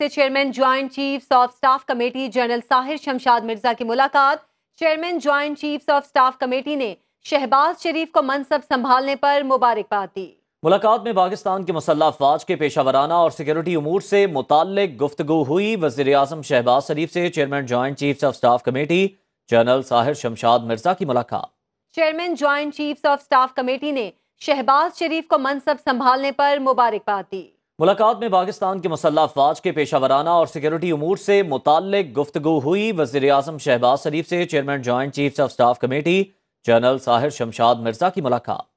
से chairman joint chiefs of staff committee general Sahir Shamshad Mirza की मुलाकात chairman joint chiefs of staff committee ने शहबाज शरीफ को मनसब संभालने पर मुबारकबाद दी मुलाकात में पाकिस्तान के मसल्ला अफवाज के पेशा वराना और सिक्योरिटी अमूर से मुतल गुफ्तु हुई वजीर अजम शहबाज शरीफ से chairman joint chiefs of staff committee general Sahir Shamshad Mirza की मुलाकात chairman joint chiefs of staff committee ने शहबाज शरीफ को मनसब संभालने पर मुबारकबाद दी मुलाकात में पाकिस्तान के मुसल्ह अफवाज के पेशा वराना और सिक्योरिटी अमूर से मुतल गुफ्तु हुई वजी अजम शहबाज शरीफ से chairman joint chiefs of staff committee general Sahir Shamshad Mirza की मुलाकात